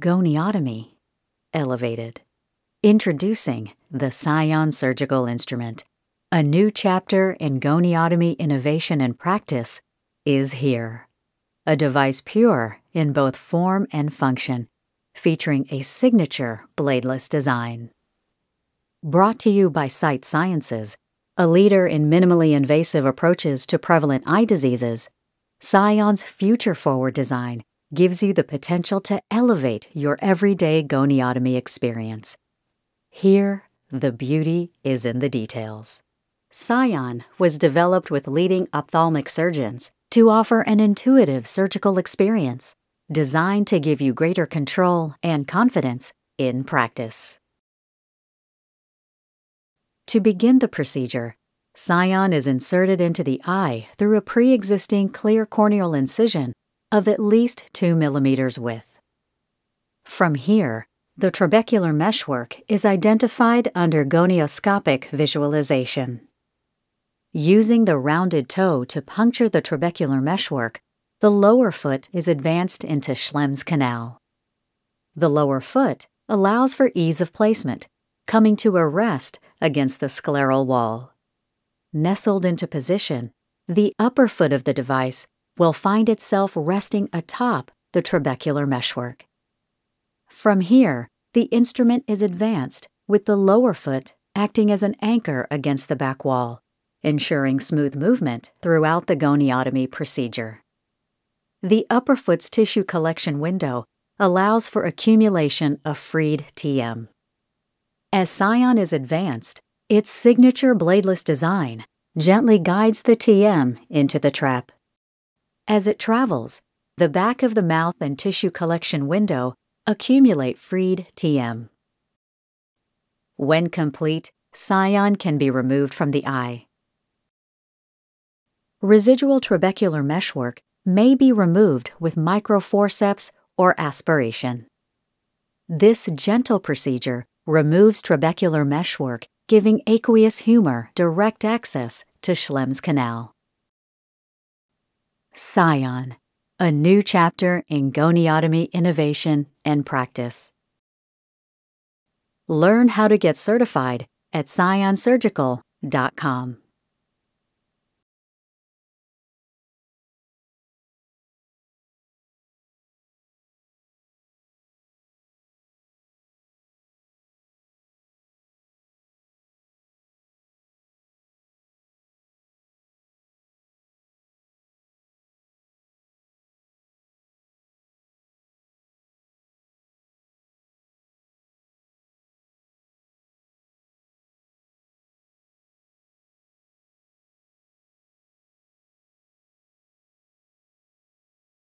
goniotomy, elevated. Introducing the Scion Surgical Instrument. A new chapter in goniotomy innovation and practice is here. A device pure in both form and function, featuring a signature bladeless design. Brought to you by Sight Sciences, a leader in minimally invasive approaches to prevalent eye diseases, Scion's future forward design gives you the potential to elevate your everyday goniotomy experience. Here, the beauty is in the details. Scion was developed with leading ophthalmic surgeons to offer an intuitive surgical experience designed to give you greater control and confidence in practice. To begin the procedure, Scion is inserted into the eye through a pre existing clear corneal incision of at least 2 millimeters width. From here, the trabecular meshwork is identified under gonioscopic visualization. Using the rounded toe to puncture the trabecular meshwork, the lower foot is advanced into Schlemm's canal. The lower foot allows for ease of placement, coming to a rest against the scleral wall. Nestled into position, the upper foot of the device will find itself resting atop the trabecular meshwork. From here, the instrument is advanced with the lower foot acting as an anchor against the back wall, ensuring smooth movement throughout the goniotomy procedure. The upper foot's tissue collection window allows for accumulation of freed TM. As Scion is advanced, its signature bladeless design gently guides the TM into the trap. As it travels, the back of the mouth and tissue collection window accumulate freed TM. When complete, scion can be removed from the eye. Residual trabecular meshwork may be removed with microforceps or aspiration. This gentle procedure removes trabecular meshwork, giving aqueous humor direct access to Schlemm's canal. Scion, a new chapter in goniotomy innovation and practice. Learn how to get certified at scionsurgical.com.